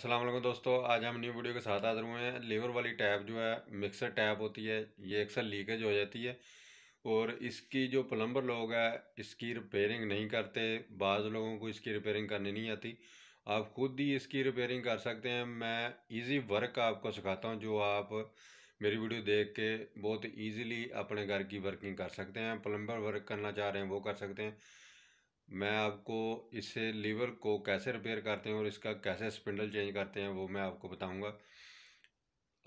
असलम दोस्तों आज हम न्यू वीडियो के साथ हाजिर हुए हैं लीवर वाली टैप जो है मिक्सर टैप होती है ये अक्सर लीकेज हो जाती है और इसकी जो प्लम्बर लोग हैं इसकी रिपेयरिंग नहीं करते बाज़ लोगों को इसकी रिपेयरिंग करनी नहीं आती आप खुद ही इसकी रिपेयरिंग कर सकते हैं मैं इजी वर्क आपको सिखाता हूँ जो आप मेरी वीडियो देख के बहुत ईजीली अपने घर की वर्किंग कर सकते हैं प्लम्बर वर्क करना चाह रहे हैं वो कर सकते हैं मैं आपको इसे लीवर को कैसे रिपेयर करते हैं और इसका कैसे स्पिंडल चेंज करते हैं वो मैं आपको बताऊंगा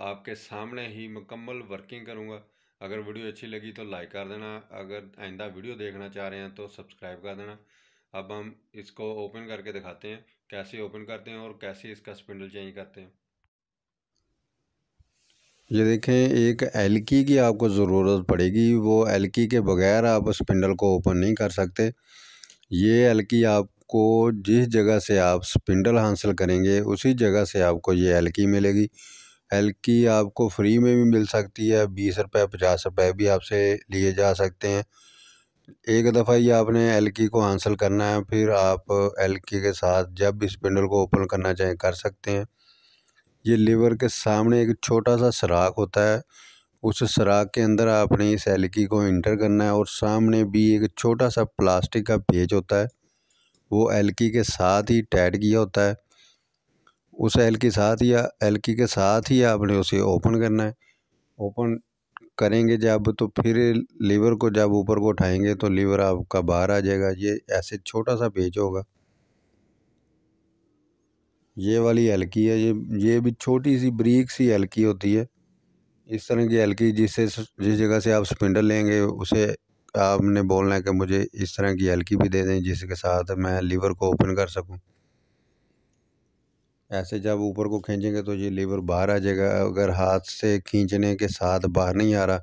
आपके सामने ही मुकम्मल वर्किंग करूंगा अगर वीडियो अच्छी लगी तो लाइक कर देना अगर आइंदा वीडियो देखना चाह रहे हैं तो सब्सक्राइब कर देना अब हम इसको ओपन करके दिखाते हैं कैसे ओपन करते हैं और कैसे इसका स्पिंडल चेंज करते हैं ये देखें एक एल की आपको ज़रूरत पड़ेगी वो एल के बगैर आप स्पिंडल को ओपन नहीं कर सकते ये एलकी आपको जिस जगह से आप स्पिंडल हासिल करेंगे उसी जगह से आपको ये एलकी मिलेगी एलकी आपको फ्री में भी मिल सकती है बीस रुपए पचास रुपए भी आपसे लिए जा सकते हैं एक दफ़ा ये आपने एल की को हासिल करना है फिर आप एल की के साथ जब भी स्पिंडल को ओपन करना चाहें कर सकते हैं ये लीवर के सामने एक छोटा सा सराख होता है उस सराख के अंदर आपने इस एलकी को इंटर करना है और सामने भी एक छोटा सा प्लास्टिक का पेज होता है वो एलकी के साथ ही टैट किया होता है उस एल की साथ या एल की के साथ ही आपने उसे ओपन करना है ओपन करेंगे जब तो फिर लीवर को जब ऊपर को उठाएंगे तो लीवर आपका बाहर आ जाएगा ये ऐसे छोटा सा पेज होगा ये वाली एलकी है ये ये भी छोटी सी ब्रीक सी एलकी होती है इस तरह की हल्की जिससे जिस जगह से आप स्पिंडल लेंगे उसे आपने बोलना है कि मुझे इस तरह की हल्की भी दे दें जिसके साथ मैं लीवर को ओपन कर सकूं ऐसे जब ऊपर को खींचेंगे तो ये लीवर बाहर आ जाएगा अगर हाथ से खींचने के साथ बाहर नहीं आ रहा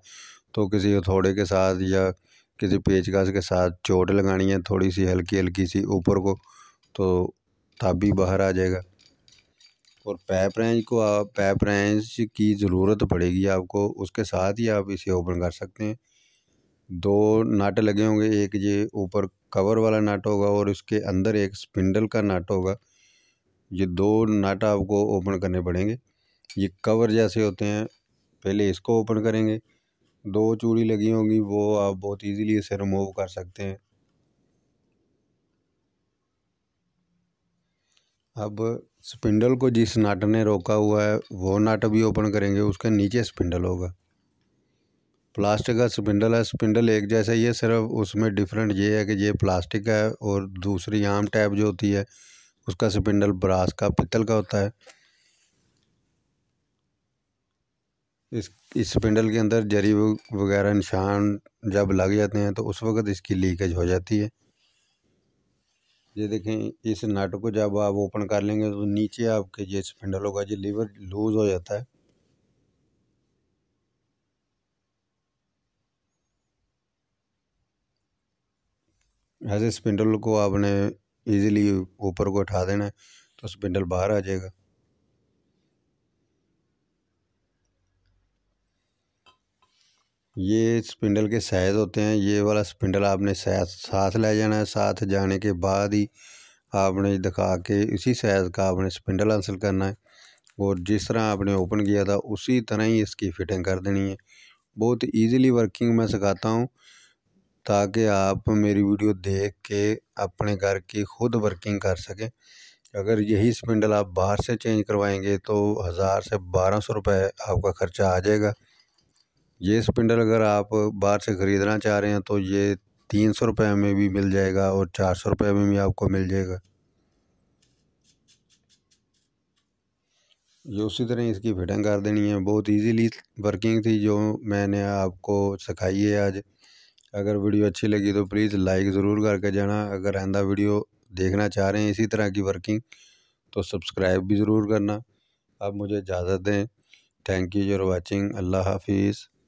तो किसी हथौड़े के साथ या किसी पेचकस के साथ चोट लगानी है थोड़ी सी हल्की हल्की सी ऊपर को तो तब भी बाहर आ जाएगा और पैप रेंज को आप पैप रेंज की ज़रूरत पड़ेगी आपको उसके साथ ही आप इसे ओपन कर सकते हैं दो नट लगे होंगे एक ये ऊपर कवर वाला नाट होगा और इसके अंदर एक स्पिंडल का नाट होगा ये दो नाट आपको ओपन करने पड़ेंगे ये कवर जैसे होते हैं पहले इसको ओपन करेंगे दो चूड़ी लगी होंगी वो आप बहुत इजीली इसे रिमूव कर सकते हैं अब स्पिंडल को जिस नट ने रोका हुआ है वो नट भी ओपन करेंगे उसके नीचे स्पिंडल होगा प्लास्टिक का स्पिंडल है स्पिंडल एक जैसा ही है सिर्फ उसमें डिफरेंट ये है कि ये प्लास्टिक है और दूसरी आम टाइप जो होती है उसका स्पिंडल ब्रास का पित्तल का होता है इस इस स्पिंडल के अंदर जरी वगैरह निशान जब लग जाते हैं तो उस वक्त इसकी लीकेज हो जाती है ये देखें इस नट को जब आप ओपन कर लेंगे तो नीचे आपके ये स्पिंडल होगा जी लीवर लूज़ हो जाता है ऐसे स्पिंडल को आपने इजीली ऊपर को उठा देना है तो स्पिंडल बाहर आ जाएगा ये स्पिंडल के साइज़ होते हैं ये वाला स्पिंडल आपने साथ ले जाना है साथ जाने के बाद ही आपने दिखा के इसी साइज़ का आपने स्पिंडल हासिल करना है और जिस तरह आपने ओपन किया था उसी तरह ही इसकी फ़िटिंग कर देनी है बहुत इजीली वर्किंग मैं सिखाता हूँ ताकि आप मेरी वीडियो देख के अपने घर की ख़ुद वर्किंग कर सकें अगर यही स्पिंडल आप बाहर से चेंज करवाएंगे तो हज़ार से बारह सौ रुपये आपका ख़र्चा आ जाएगा ये स्पिंडल अगर आप बाहर से ख़रीदना चाह रहे हैं तो ये तीन सौ रुपये में भी मिल जाएगा और चार सौ रुपये में भी आपको मिल जाएगा ये उसी तरह इसकी फिटिंग कर देनी है बहुत इजीली वर्किंग थी जो मैंने आपको सिखाई है आज अगर वीडियो अच्छी लगी तो प्लीज़ लाइक ज़रूर करके जाना अगर आंदा वीडियो देखना चाह रहे हैं इसी तरह की वर्किंग तो सब्सक्राइब भी ज़रूर करना आप मुझे इजाज़त दें थैंक यू योर वॉचिंग अल्लाह हाफिज़